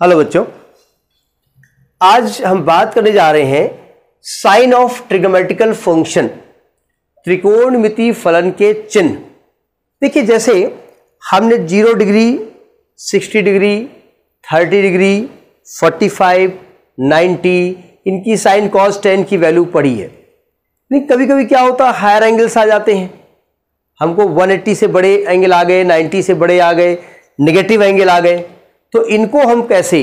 hello बच्चों आज हम बात करने जा रहे हैं साइन ऑफ ट्रिगोमेटिकल फंक्शन त्रिकोणमिति फलन के चिन्ह देखिए जैसे हमने zero degree sixty degree thirty degree forty five ninety इनकी साइन कॉस टेन की वैल्यू पड़ी है लेकिन कभी कभी क्या होता है हायर एंगल्स आ जाते हैं हमको 180 से बड़े एंगल आ गए 90 से बड़े आ गए नेगेटिव एंगल आ गए तो इनको हम कैसे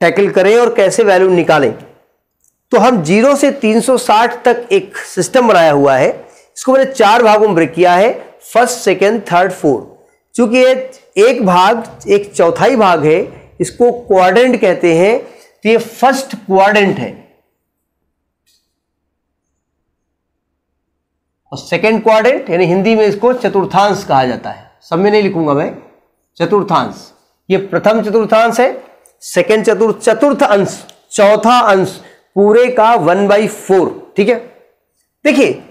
टैकल करें और कैसे वैल्यू निकालें तो हम जीरो से 360 तक एक सिस्टम बनाया हुआ है इसको मैंने चार भागों में ब्रेक किया है फर्स्ट सेकेंड थर्ड फोर्थ चूंकि ये एक भाग एक चौथाई भाग है इसको क्वाड्रेंट कहते हैं तो ये फर्स्ट क्वाड्रेंट है और सेकेंड क्वाड्रेंट यानी हिंदी में इसको चतुर्थांश कहा जाता है सब में नहीं लिखूंगा मैं चतुर्थांश ये प्रथम चतुर्थांश है सेकेंड चतुर्थ चतुर्थ अंश चौथा अंश पूरे का वन बाई फोर ठीक है देखिए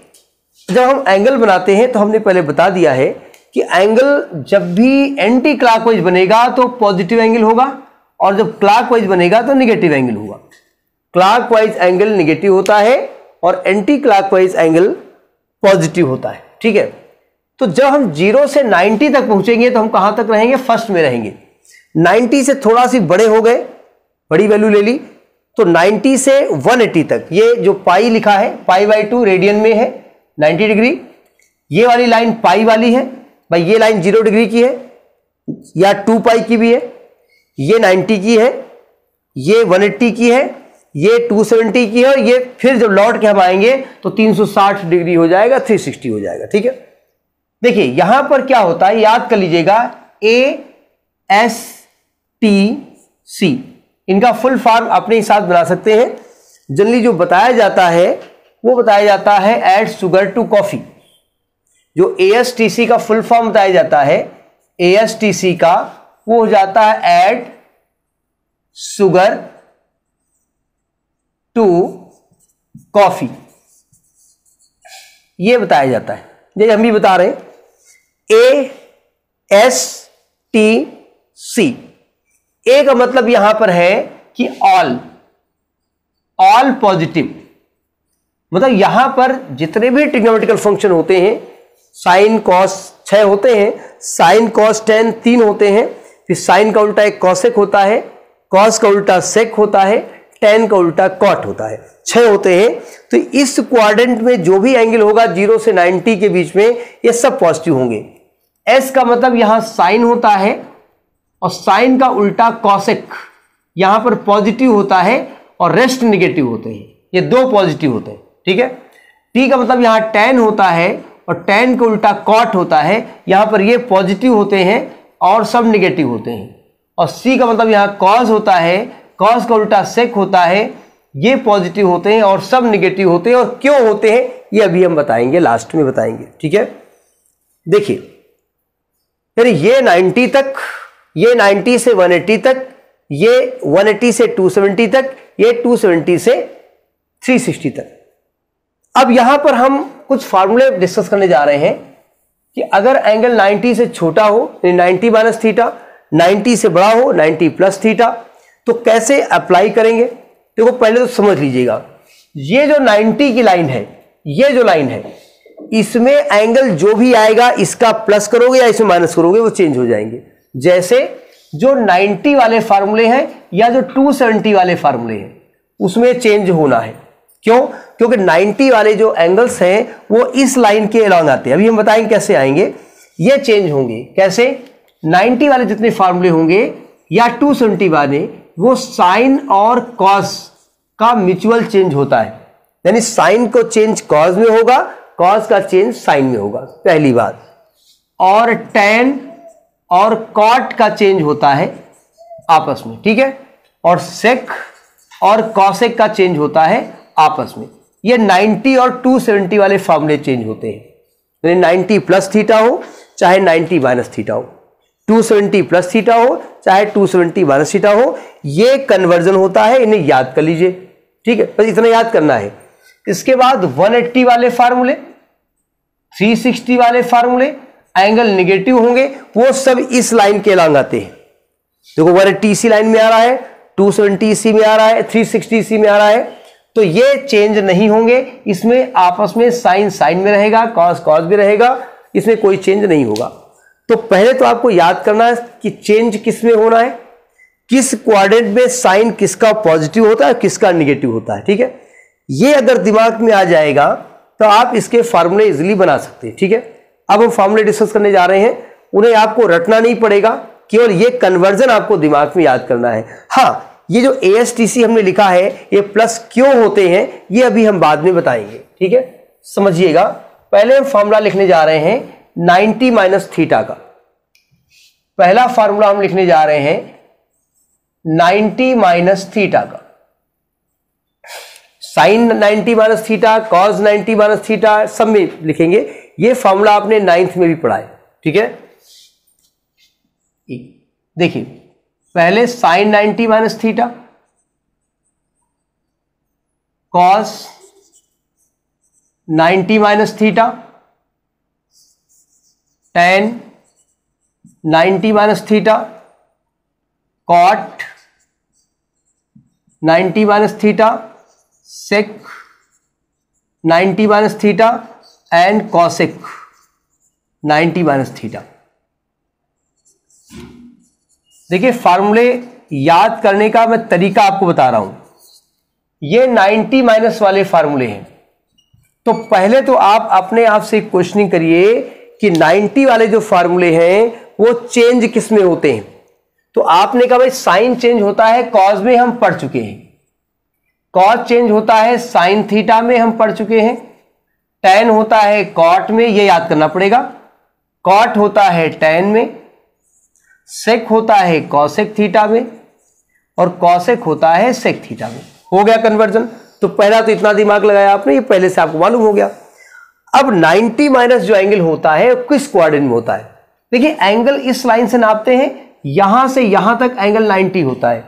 जब हम एंगल बनाते हैं तो हमने पहले बता दिया है कि एंगल जब भी एंटी क्लॉकवाइज बनेगा तो पॉजिटिव एंगल होगा और जब क्लॉकवाइज बनेगा तो निगेटिव एंगल होगा क्लॉकवाइज एंगल निगेटिव होता है और एंटी क्लॉकवाइज एंगल पॉजिटिव होता है ठीक है तो जब हम जीरो से नाइन्टी तक पहुंचेंगे तो हम कहां तक रहेंगे फर्स्ट में रहेंगे 90 से थोड़ा सी बड़े हो गए बड़ी वैल्यू ले ली तो 90 से 180 तक ये जो पाई लिखा है पाई बाई टू रेडियन में है 90 डिग्री ये वाली लाइन पाई वाली है भाई ये लाइन जीरो डिग्री की है या टू पाई की भी है ये 90 की है ये 180 की है ये 270 की है और ये फिर जब लौट के हम आएंगे तो 360 डिग्री हो जाएगा 360 हो जाएगा ठीक है देखिए यहां पर क्या होता है याद कर लीजिएगा ए एस टी सी इनका फुल फॉर्म अपने हिसाब बना सकते हैं जनरली जो बताया जाता है वो बताया जाता है एड सुगर टू कॉफी जो ए का फुल फॉर्म बताया जाता है ए का वो हो जाता है एड सुगर टू कॉफी ये बताया जाता है जैसे हम भी बता रहे हैं ए एस टी सी ए का मतलब यहां पर है कि ऑल ऑल पॉजिटिव मतलब यहां पर जितने भी ट्रिग्नोमेटिकल फंक्शन होते हैं साइन कॉस छह होते हैं साइन कॉस टेन तीन होते हैं फिर साइन का उल्टा एक कॉसेक होता है कॉस का उल्टा सेक होता है टेन का उल्टा कॉट होता है छह होते हैं तो इस क्वाड्रेंट में जो भी एंगल होगा जीरो से नाइन्टी के बीच में ये सब पॉजिटिव होंगे एस का मतलब यहां साइन होता है और साइन का उल्टा कॉसेक यहां पर पॉजिटिव होता है और रेस्ट निगेटिव होते हैं ये दो पॉजिटिव होते हैं ठीक है टी का मतलब यहां टेन होता है और टेन का उल्टा कॉट होता है यहां पर ये पॉजिटिव होते हैं और सब निगेटिव होते हैं और सी का मतलब यहां कॉज होता है कॉज का उल्टा सेक होता है ये पॉजिटिव होते हैं और सब निगेटिव होते हैं और क्यों होते हैं ये अभी हम बताएंगे लास्ट में बताएंगे ठीक है देखिए फिर ये नाइन्टी तक ये 90 से 180 तक ये 180 से 270 तक ये 270 से 360 तक अब यहां पर हम कुछ फार्मूले डिस्कस करने जा रहे हैं कि अगर एंगल 90 से छोटा हो यानी 90 माइनस थीटा 90 से बड़ा हो 90 प्लस थीटा तो कैसे अप्लाई करेंगे देखो पहले तो समझ लीजिएगा ये जो 90 की लाइन है ये जो लाइन है इसमें एंगल जो भी आएगा इसका प्लस करोगे या इसमें माइनस करोगे वो चेंज हो जाएंगे जैसे जो 90 वाले फार्मूले हैं या जो 270 वाले फार्मूले हैं उसमें चेंज होना है क्यों क्योंकि 90 वाले जो एंगल्स हैं वो इस लाइन के अलॉन्ग आते हैं अभी हम बताएंगे कैसे आएंगे ये चेंज होंगे कैसे 90 वाले जितने फार्मूले होंगे या 270 वाले वो साइन और कॉज का म्यूचुअल चेंज होता है यानी साइन को चेंज कॉज में होगा कॉज का चेंज साइन में होगा पहली बात और टेन और कॉट का चेंज होता है आपस में ठीक है और सेक और कॉसेक का चेंज होता है आपस में ये 90 और 270 वाले फॉर्मूले चेंज होते हैं यानी 90 प्लस थीटा हो चाहे 90 माइनस थीटा हो 270 प्लस थीटा हो चाहे 270 माइनस थीटा हो ये कन्वर्जन होता है इन्हें याद कर लीजिए ठीक है बस इतना याद करना है इसके बाद 180 वाले फार्मूले 360 वाले फार्मूले एंगल निगेटिव होंगे वो सब इस लाइन के लांग आते हैं देखो हमारे टीसी लाइन में आ रहा है टू सेवेंटी सी में आ रहा है थ्री सिक्सटी सी में आ रहा है तो ये चेंज नहीं होंगे इसमें आपस में साइन साइन में रहेगा कॉस कॉस भी रहेगा इसमें कोई चेंज नहीं होगा तो पहले तो आपको याद करना है कि चेंज किस में होना है किस क्वाड्रेंट में साइन किसका पॉजिटिव होता है किसका निगेटिव होता है ठीक है ये अगर दिमाग में आ जाएगा तो आप इसके फार्मूले इजिली बना सकते हैं ठीक है अब हम फॉर्मूले डिस्कस करने जा रहे हैं उन्हें आपको रटना नहीं पड़ेगा केवल ये कन्वर्जन आपको दिमाग में याद करना है हाँ ये जो ए हमने लिखा है ये प्लस क्यों होते हैं ये अभी हम बाद में बताएंगे ठीक है समझिएगा पहले हम फॉर्मूला लिखने जा रहे हैं 90 माइनस थीटा का पहला फार्मूला हम लिखने जा रहे हैं 90 माइनस थीटा का sine 90 minus theta cos 90 minus theta सब में लिखेंगे ये फॉर्मूला आपने नाइन्थ में भी पढ़ा है ठीक है देखिए पहले sine 90 minus theta cos 90 minus theta tan 90 minus theta cot 90 minus theta sec 90 minus theta and cosec 90 minus theta देखिए फार्मूले याद करने का मैं तरीका आपको बता रहा हूं ये 90 माइनस वाले फार्मूले हैं तो पहले तो आप अपने आप से क्वेश्चनिंग करिए कि 90 वाले जो फार्मूले हैं वो चेंज किस में होते हैं तो आपने कहा भाई साइन चेंज होता है कॉज में हम पढ़ चुके हैं कॉज चेंज होता है साइन थीटा में हम पढ़ चुके हैं टेन होता है कॉट में ये याद करना पड़ेगा कॉट होता है टेन में सेक होता है कॉसेक थीटा में और कॉसेक होता है सेक थीटा में हो गया कन्वर्जन तो पहला तो इतना दिमाग लगाया आपने ये पहले से आपको मालूम हो गया अब 90 माइनस जो एंगल होता है किस क्वारिन में होता है देखिए एंगल इस लाइन से नापते हैं यहां से यहां तक एंगल 90 होता है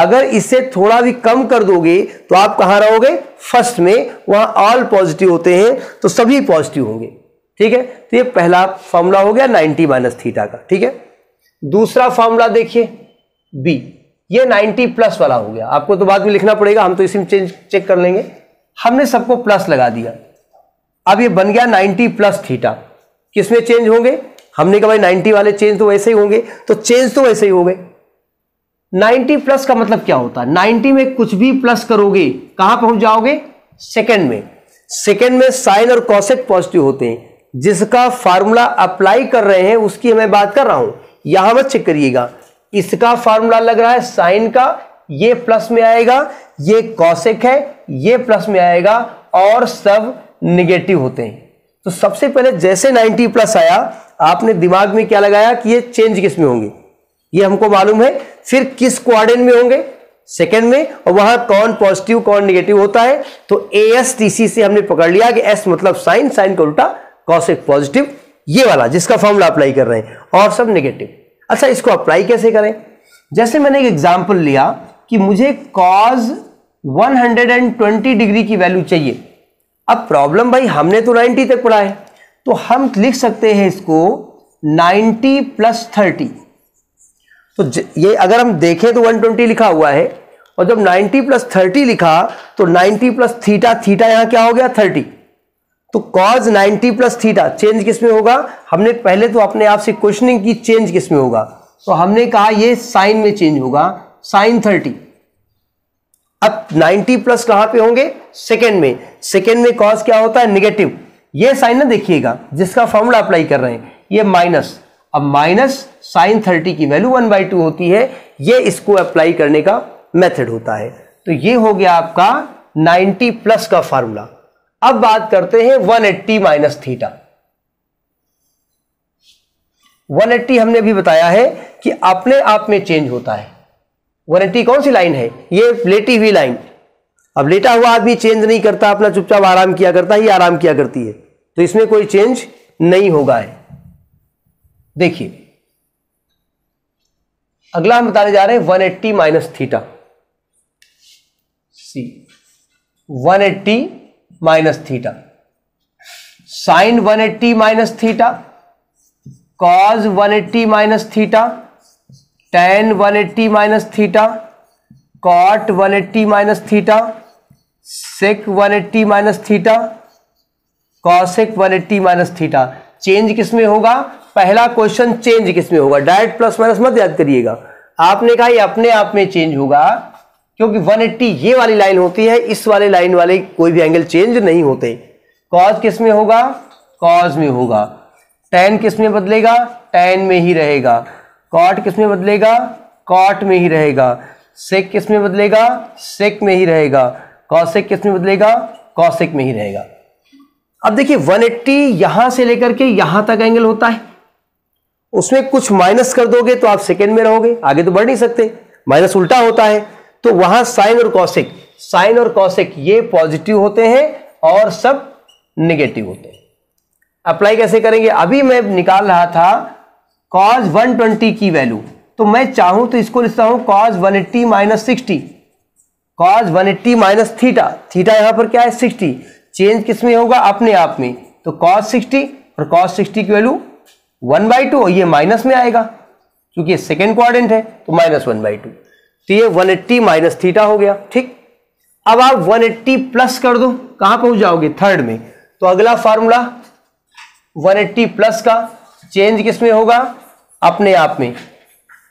अगर इससे थोड़ा भी कम कर दोगे तो आप कहां रहोगे फर्स्ट में वहां ऑल पॉजिटिव होते हैं तो सभी पॉजिटिव होंगे ठीक है तो ये पहला फॉर्मूला हो गया नाइन्टी माइनस थीटा का ठीक है दूसरा फॉर्मूला देखिए बी ये 90 प्लस वाला हो गया आपको तो बाद में लिखना पड़ेगा हम तो इसी में चेंज चेक कर लेंगे हमने सबको प्लस लगा दिया अब ये बन गया 90 प्लस थीटा किसमें चेंज होंगे हमने कहा भाई 90 वाले चेंज तो वैसे ही होंगे तो चेंज तो वैसे ही हो गए 90 प्लस का मतलब क्या होता है 90 में कुछ भी प्लस करोगे कहां पहुंच जाओगे सेकंड में सेकंड में साइन और कॉसेक पॉजिटिव होते हैं जिसका फार्मूला अप्लाई कर रहे हैं उसकी मैं बात कर रहा हूं यहां मत चेक करिएगा इसका फार्मूला लग रहा है साइन का ये प्लस में आएगा ये कॉसेक है ये प्लस में आएगा और सब निगेटिव होते हैं तो सबसे पहले जैसे नाइनटी प्लस आया आपने दिमाग में क्या लगाया कि ये चेंज किस में होंगे ये हमको मालूम है फिर किस क्वारन में होंगे सेकेंड में और वहां कौन पॉजिटिव कौन निगेटिव होता है तो ए एस टी सी से हमने पकड़ लिया कि एस मतलब साइन साइन का उल्टा कॉस एक पॉजिटिव ये वाला जिसका फॉर्मूला अप्लाई कर रहे हैं और सब निगेटिव अच्छा इसको अप्लाई कैसे करें जैसे मैंने एक एग्जाम्पल लिया कि मुझे कॉज 120 डिग्री की वैल्यू चाहिए अब प्रॉब्लम भाई हमने तो 90 तक पढ़ा है तो हम लिख सकते हैं इसको 90 प्लस थर्टी तो ये अगर हम देखें तो 120 लिखा हुआ है और जब 90 प्लस थर्टी लिखा तो 90 प्लस थीटा थीटा यहां क्या हो गया 30 तो कॉज 90 प्लस थीटा चेंज किस में होगा हमने पहले तो अपने आप से क्वेश्चनिंग की चेंज किस में होगा तो हमने कहा ये साइन में चेंज होगा साइन 30 अब 90 प्लस कहां पे होंगे सेकेंड में सेकेंड में कॉज क्या होता है निगेटिव ये साइन ना देखिएगा जिसका फॉर्मूला अप्लाई कर रहे हैं ये माइनस अब माइनस साइन थर्टी की वैल्यू वन बाई टू होती है ये इसको अप्लाई करने का मेथड होता है तो ये हो गया आपका 90 प्लस का फार्मूला अब बात करते हैं 180 एट्टी माइनस थीटा एट्टी हमने भी बताया है कि अपने आप में चेंज होता है 180 कौन सी लाइन है ये लेटी हुई लाइन अब लेटा हुआ आदमी चेंज नहीं करता अपना चुपचाप आराम किया करता ही आराम किया करती है तो इसमें कोई चेंज नहीं होगा है देखिए अगला हम बताने जा रहे हैं 180 एट्टी माइनस थीटा सी 180 eighty minus theta sine 180 eighty minus theta cos 180 eighty minus theta tan 180 eighty minus theta cot 180 eighty minus theta sec 180 eighty minus theta cosec 180 eighty minus theta change किसमें होगा पहला question change किस में होगा direct plus minus मत याद करिएगा आपने कहा ये अपने आप में चेंज होगा क्योंकि 180 ये वाली लाइन होती है इस वाले लाइन वाले कोई भी एंगल चेंज नहीं होते कॉज किसमें होगा कॉज में होगा टेन किसमें बदलेगा टेन में ही रहेगा कॉट किसमें बदलेगा कॉट में ही रहेगा सेक किस में बदलेगा सेक में ही रहेगा कॉसेक किसमें बदलेगा कॉसेक में ही रहेगा अब देखिए 180 यहां से लेकर के यहां तक एंगल होता है उसमें कुछ माइनस कर दोगे तो आप सेकेंड में रहोगे आगे तो बढ़ नहीं सकते माइनस उल्टा होता है तो वहां साइन और कौशिक साइन और कौशिक ये पॉजिटिव होते हैं और सब निगेटिव होते हैं अप्लाई कैसे करेंगे अभी मैं निकाल रहा था कॉज 120 की वैल्यू तो मैं चाहूं तो इसको लिखता हूं cos 180 eighty minus sixty cos one eighty minus theta theta यहां पर क्या है 60 चेंज किस में होगा अपने आप में तो कॉज 60 और कॉज 60 की वैल्यू वन बाई टू ये माइनस में आएगा क्योंकि सेकेंड क्वारेंट है तो माइनस वन बाई टू तो ये वन एट्टी माइनस थीटा हो गया ठीक अब आप वन एट्टी प्लस कर दो कहां पहुंच जाओगे थर्ड में तो अगला फार्मूला वन एट्टी प्लस का चेंज किस में होगा अपने आप में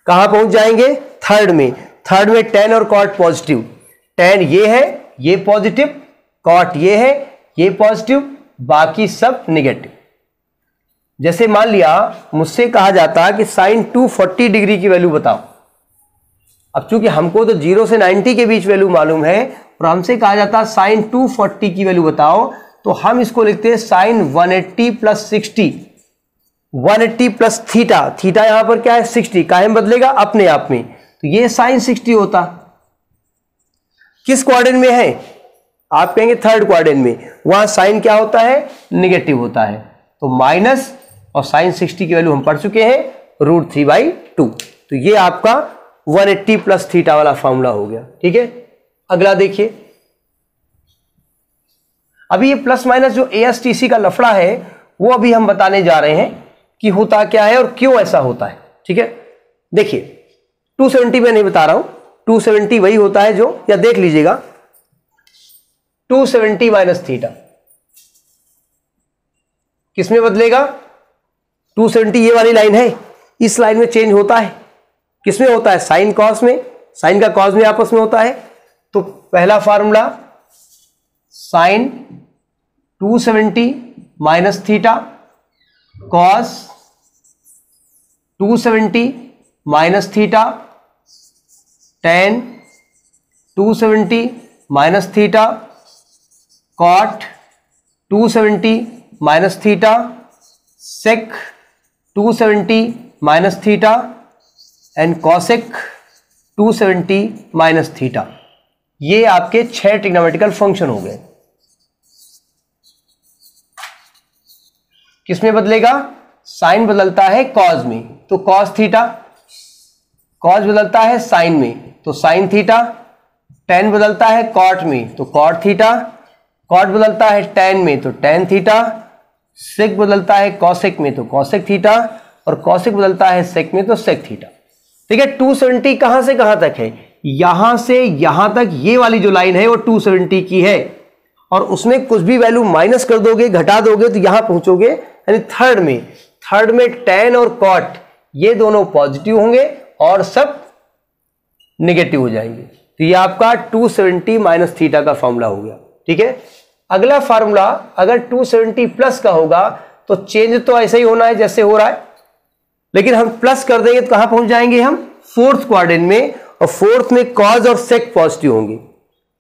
कहां पहुंच जाएंगे थर्ड में थर्ड में टेन और कॉट पॉजिटिव टेन ये है ये पॉजिटिव कॉट ये है ये पॉजिटिव बाकी सब निगेटिव जैसे मान लिया मुझसे कहा जाता है कि साइन 240 डिग्री की वैल्यू बताओ अब चूंकि हमको तो जीरो से 90 के बीच वैल्यू मालूम है और हमसे कहा जाता है साइन 240 की वैल्यू बताओ तो हम इसको लिखते हैं sine 180 eighty plus sixty one eighty plus theta theta यहां पर क्या है 60 कायम बदलेगा अपने आप में तो ये साइन 60 होता किस क्वारन में है आप कहेंगे थर्ड क्वारन में वहां साइन क्या होता है निगेटिव होता है तो माइनस और साइन सिक्सटी की वैल्यू हम पढ़ चुके हैं रूट थ्री बाई टू तो ये आपका वन एट्टी प्लस थीटा वाला फॉर्मूला हो गया ठीक है अगला देखिए अभी ये प्लस माइनस जो ए का लफड़ा है वो अभी हम बताने जा रहे हैं कि होता क्या है और क्यों ऐसा होता है ठीक है देखिए 270 मैं नहीं बता रहा हूं 270 वही होता है जो या देख लीजिएगा 270 सेवेंटी माइनस थीटा किसमें बदलेगा 270 ये वाली लाइन है इस लाइन में चेंज होता है किसमें होता है साइन कॉस में साइन का कॉस में आपस में होता है तो पहला formula sine 270 seventy minus theta cos 270 seventy minus theta tan 270 seventy minus theta cot 270 seventy minus theta sec two seventy minus theta and cosec two seventy minus theta ये आपके छह ट्रिग्नोमेटिकल फंक्शन हो गए किसमें बदलेगा साइन बदलता है cause में तो कॉज थीटा कॉज बदलता है साइन में तो साइन थीटा टेन बदलता है कॉट में तो कॉट थीटा कॉट बदलता है टेन में तो टेन थीटा सेक बदलता है कॉसेक में तो कौशिक थीटा और कौशिक बदलता है सेक में तो सेक थीटा ठीक है 270 कहां से कहां तक है यहां से यहां तक ये वाली जो लाइन है वो 270 की है और उसमें कुछ भी वैल्यू माइनस कर दोगे घटा दोगे तो यहां पहुंचोगे यानी थर्ड में थर्ड में टेन और कॉट ये दोनों पॉजिटिव होंगे और सब नेगेटिव हो जाएंगे तो ये आपका 270 सेवेंटी माइनस थीटा का फॉर्मूला हो गया ठीक है अगला फार्मूला अगर 270 प्लस का होगा तो चेंज तो ऐसे ही होना है जैसे हो रहा है लेकिन हम प्लस कर देंगे तो कहां पहुंच जाएंगे हम फोर्थ क्वार में और फोर्थ में कॉज और सेक पॉजिटिव होंगे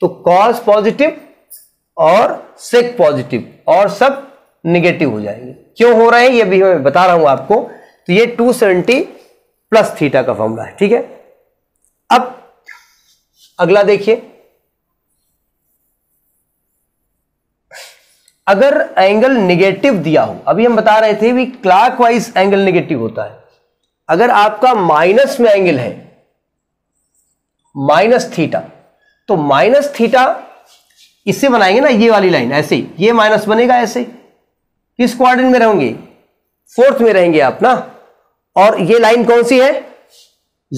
तो कॉज पॉजिटिव और सेक पॉजिटिव और सब निगेटिव हो जाएंगे क्यों हो रहे हैं ये भी मैं बता रहा हूं आपको तो ये 270 प्लस थीटा का फॉर्मूला है ठीक है अब अगला देखिए अगर एंगल निगेटिव दिया हो अभी हम बता रहे थे भी क्लाक वाइज एंगल निगेटिव होता है अगर आपका माइनस में एंगल है माइनस थीटा तो माइनस थीटा इससे बनाएंगे ना ये वाली लाइन ऐसे ये माइनस बनेगा ऐसे किस क्वाड्रेंट में रहोगे फोर्थ में रहेंगे आप ना और ये लाइन कौन सी है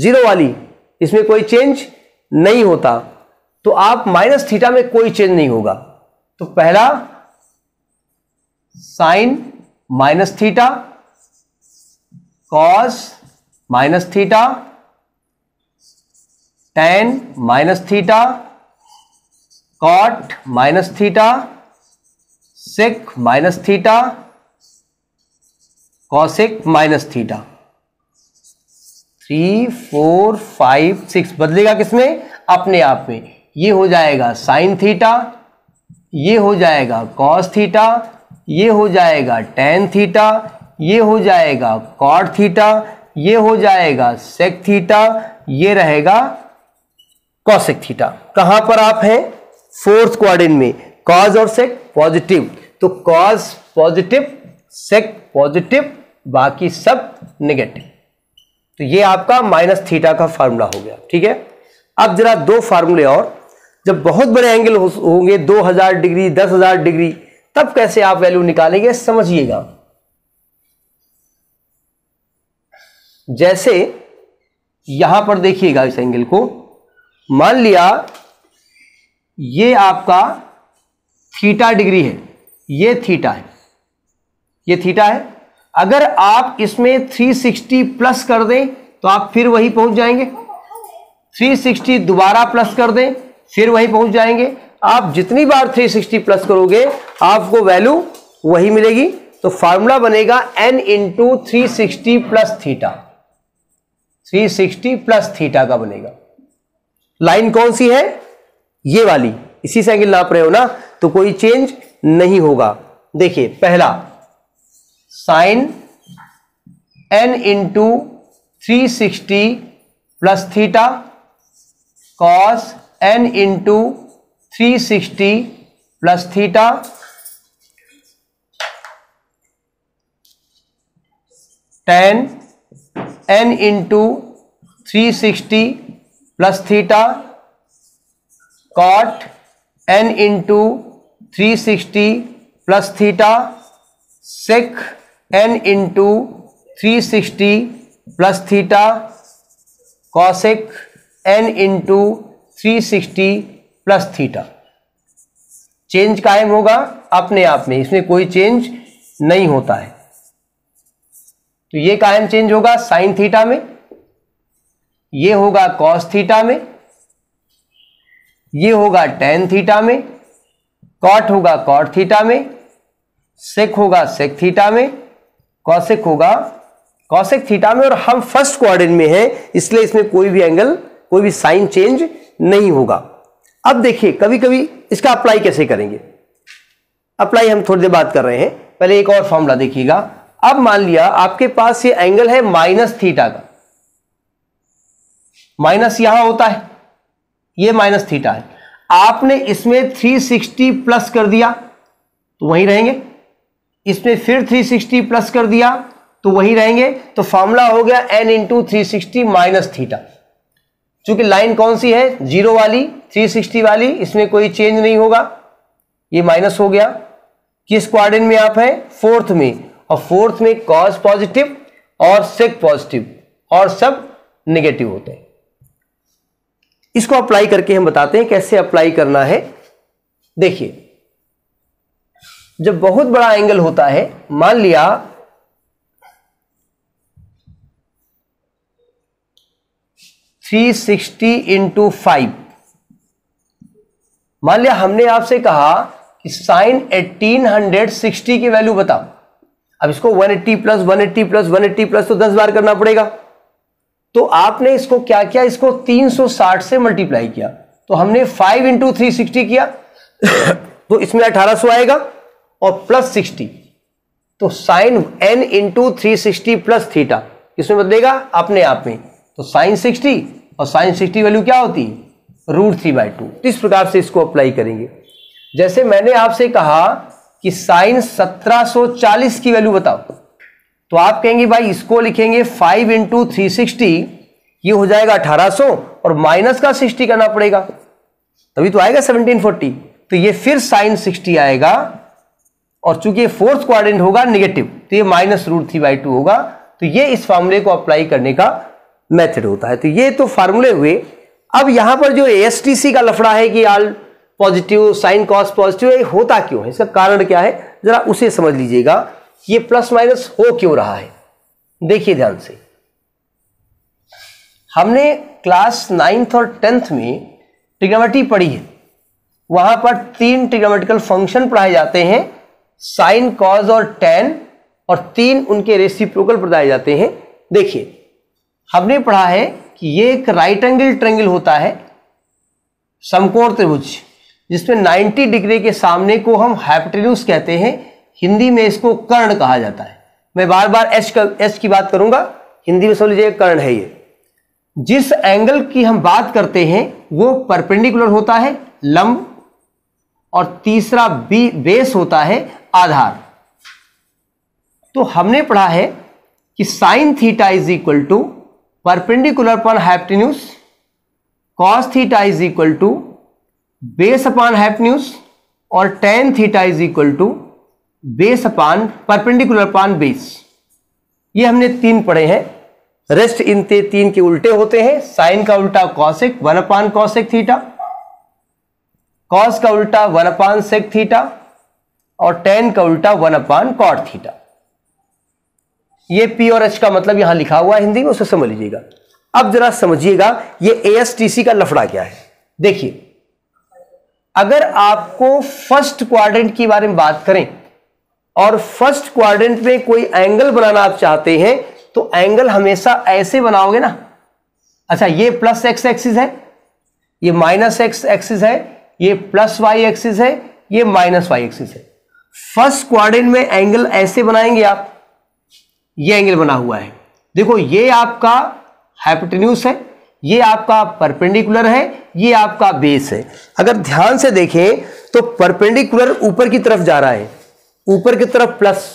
जीरो वाली इसमें कोई चेंज नहीं होता तो आप माइनस थीटा में कोई चेंज नहीं होगा तो पहला sine minus theta cos minus theta tan minus theta cot minus theta sec minus theta cosec minus theta three four five six बदलेगा किसमें अपने आप में ये हो जाएगा साइन थीटा ये हो जाएगा कॉस थीटा ये हो जाएगा टेन थीटा ये हो जाएगा कॉड थीटा ये हो जाएगा सेक थीटा ये रहेगा कॉसेक थीटा कहां पर आप हैं फोर्थ क्वाड्रेंट में कॉज और सेक पॉजिटिव तो कॉज पॉजिटिव सेक पॉजिटिव बाकी सब नेगेटिव तो ये आपका माइनस थीटा का फार्मूला हो गया ठीक है अब जरा दो फार्मूले और जब बहुत बड़े एंगल होंगे 2000 डिग्री 10000 डिग्री तब कैसे आप वैल्यू निकालेंगे समझिएगा जैसे यहां पर देखिएगा इस एंगल को मान लिया ये आपका थीटा डिग्री है ये थीटा है ये थीटा है अगर आप इसमें 360 प्लस कर दें तो आप फिर वही पहुंच जाएंगे 360 दोबारा प्लस कर दें फिर वही पहुंच जाएंगे आप जितनी बार 360 प्लस करोगे आपको वैल्यू वही मिलेगी तो फार्मूला बनेगा n into three sixty plus theta three sixty plus theta का बनेगा लाइन कौन सी है ये वाली इसी से एंगल नाप रहे हो ना तो कोई चेंज नहीं होगा देखिए पहला sine n into three sixty plus theta cos n into three sixty plus theta tan n into three sixty plus theta cot n into three sixty plus theta sec n into three sixty plus theta cosec n into three sixty plus theta change कायम होगा अपने आप में इसमें कोई change नहीं होता है तो ये कायम चेंज होगा साइन थीटा में ये होगा कॉस थीटा में ये होगा टेन थीटा में कॉट होगा कॉट थीटा में सेक होगा सेक थीटा में कौशिक होगा कौशिक थीटा में और हम फर्स्ट क्वाड्रेंट में हैं इसलिए इसमें कोई भी एंगल कोई भी साइन चेंज नहीं होगा अब देखिए कभी कभी इसका अप्लाई कैसे करेंगे अप्लाई हम थोड़ी देर बात कर रहे हैं पहले एक और फॉर्मूला देखिएगा अब मान लिया आपके पास ये एंगल है माइनस थीटा का माइनस यहां होता है ये माइनस थीटा है आपने इसमें 360 प्लस कर दिया तो वहीं रहेंगे इसमें फिर 360 प्लस कर दिया तो वहीं रहेंगे तो फॉर्मूला हो गया n into three sixty minus theta चूंकि लाइन कौन सी है जीरो वाली 360 वाली इसमें कोई चेंज नहीं होगा ये माइनस हो गया किस क्वाड्रेंट में आप हैं फोर्थ में और फोर्थ में कॉज पॉजिटिव और सेक पॉजिटिव और सब नेगेटिव होते हैं इसको अप्लाई करके हम बताते हैं कैसे अप्लाई करना है देखिए जब बहुत बड़ा एंगल होता है मान लिया थ्री सिक्सटी इंटू फाइव मान लिया हमने आपसे कहा कि साइन एटीन हंड्रेड सिक्सटी की वैल्यू बताओ अब इसको one eighty plus one eighty plus one eighty plus तो दस बार करना पड़ेगा तो आपने इसको क्या किया इसको तीन सौ साठ से मल्टीप्लाई किया तो हमने फाइव इंटू थ्री सिक्सटी किया तो इसमें अठारह सौ आएगा और प्लस सिक्सटी तो sine n into three sixty plus theta इसमें बदलेगा अपने आप में तो साइन सिक्सटी और साइन सिक्सटी वैल्यू क्या होती रूट थ्री बाई टू तो इस प्रकार से इसको अप्लाई करेंगे जैसे मैंने आपसे कहा कि साइन 1740 की वैल्यू बताओ तो आप कहेंगे भाई इसको लिखेंगे फाइव इंटू थ्री सिक्सटी ये हो जाएगा 1800 और माइनस का 60 करना पड़ेगा तभी तो आएगा 1740 तो ये फिर साइन 60 आएगा और चूंकि ये फोर्थ क्वाड्रेंट होगा निगेटिव तो ये minus root three by two होगा तो ये इस फॉर्मूले को अप्लाई करने का मेथड होता है तो ये तो फार्मूले हुए अब यहां पर जो सी का लफड़ा है कि all positive sine cos positive ये होता क्यों है इसका कारण क्या है जरा उसे समझ लीजिएगा ये प्लस माइनस हो क्यों रहा है देखिए ध्यान से हमने क्लास नाइन्थ और टेंथ में ट्रिग्नोमेट्री पढ़ी है वहां पर तीन ट्रिग्नोमेट्रिकल फंक्शन पढ़ाए जाते हैं साइन कॉज और टेन और तीन उनके रेसिप्रोकल बताए जाते हैं देखिए हमने पढ़ा है कि ये एक राइट एंगल ट्रेंगल होता है समकोण त्रिभुज जिसमें 90 डिग्री के सामने को हम हाइपोटेन्यूज कहते हैं हिंदी में इसको कर्ण कहा जाता है मैं बार बार एच का एच की बात करूंगा हिंदी में समझ लीजिए कर्ण है ये जिस एंगल की हम बात करते हैं वो परपेंडिकुलर होता है लंब और तीसरा बी बेस होता है आधार तो हमने पढ़ा है कि sine theta is equal to perpendicular पर hypotenuse cos theta is equal to base upon hypotenuse और tan theta is equal to base upon perpendicular upon base ये हमने तीन पढ़े हैं रेस्ट इन ते तीन के उल्टे होते हैं साइन का उल्टा cosec one upon cosec theta cos का उल्टा वन अपान सेक थीटा और टेन का उल्टा वन अपान कॉट थीटा ये पी और एच का मतलब यहां लिखा हुआ है हिंदी में उसे समझ लीजिएगा अब जरा समझिएगा ये सी का लफड़ा क्या है देखिए अगर आपको फर्स्ट क्वाड्रेंट के बारे में बात करें और फर्स्ट क्वाड्रेंट में कोई एंगल बनाना आप चाहते हैं तो एंगल हमेशा ऐसे बनाओगे ना अच्छा ये प्लस एक्स एक्सिस है ये माइनस एक्स एक्सिस है ये प्लस वाई एक्सिस है ये माइनस वाई एक्सिस है फर्स्ट क्वाड्रेंट में एंगल ऐसे बनाएंगे आप ये एंगल बना हुआ है देखो ये आपका हाइपोटेन्यूस है ये आपका परपेंडिकुलर है ये आपका बेस है अगर ध्यान से देखें तो परपेंडिकुलर ऊपर की तरफ जा रहा है ऊपर की तरफ प्लस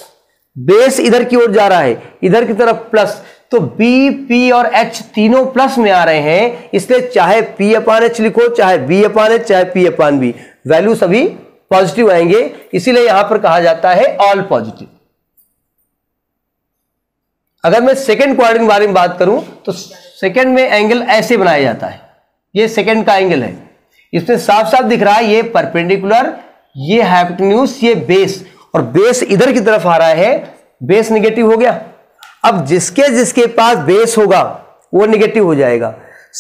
बेस इधर की ओर जा रहा है इधर की तरफ प्लस तो बी पी और एच तीनों प्लस में आ रहे हैं इसलिए चाहे पी अपान एच लिखो चाहे बी अपान एच चाहे पी अपान बी वैल्यू सभी पॉजिटिव आएंगे इसीलिए यहां पर कहा जाता है ऑल पॉजिटिव अगर मैं सेकेंड क्वार के बारे में बात करूं तो सेकेंड में एंगल ऐसे बनाया जाता है ये सेकेंड का एंगल है इसमें साफ साफ दिख रहा है ये परपेंडिकुलर ये हाइपोटेन्यूज ये बेस और बेस इधर की तरफ आ रहा है बेस निगेटिव हो गया अब जिसके जिसके पास बेस होगा वो निगेटिव हो जाएगा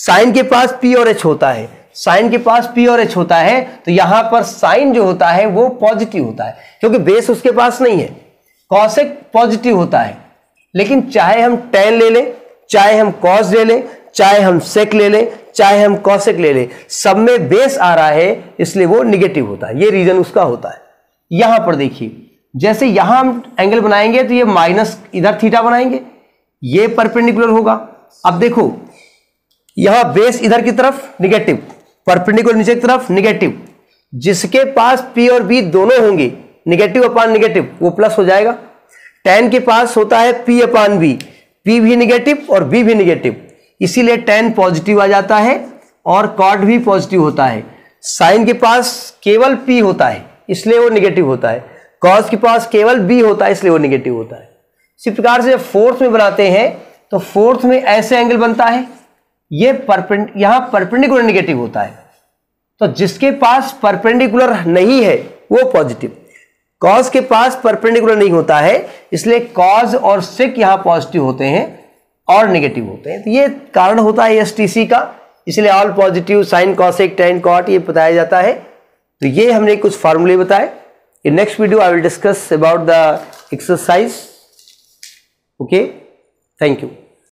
साइन के पास पी और एच होता है साइन के पास पी और एच होता है तो यहां पर साइन जो होता है वो पॉजिटिव होता है क्योंकि बेस उसके पास नहीं है कॉसेक पॉजिटिव होता है लेकिन चाहे हम टेन ले लें चाहे हम कॉस ले लें चाहे हम सेक ले लें चाहे हम कॉसेक ले लें सब में बेस आ रहा है इसलिए वो निगेटिव होता है ये रीजन उसका होता है यहां पर देखिए जैसे यहां हम एंगल बनाएंगे तो ये माइनस इधर थीटा बनाएंगे ये परपेंडिकुलर होगा अब देखो यहां बेस इधर की तरफ निगेटिव परपेंडिकुलर नीचे की तरफ निगेटिव जिसके पास पी और बी दोनों होंगे निगेटिव अपॉन निगेटिव वो प्लस हो जाएगा टेन के पास होता है पी अपान बी पी भी निगेटिव और बी भी निगेटिव इसीलिए टेन पॉजिटिव आ जाता है और कॉट भी पॉजिटिव होता है साइन के पास केवल पी होता है इसलिए वो निगेटिव होता है कॉस के पास केवल बी होता है इसलिए वो निगेटिव होता है इसी प्रकार से जब फोर्थ में बनाते हैं तो फोर्थ में ऐसे एंगल बनता है ये परपेंड यहाँ परपेंडिकुलर निगेटिव होता है तो जिसके पास परपेंडिकुलर नहीं है वो पॉजिटिव कॉज के पास परपेंडिकुलर नहीं होता है इसलिए कॉज और सिक यहां पॉजिटिव होते हैं और नेगेटिव होते हैं तो ये कारण होता है एसटीसी का इसलिए all positive sine cosec tan cot ये बताया जाता है तो ये हमने कुछ फार्मूले बताए in next video I will discuss about the exercise okay thank you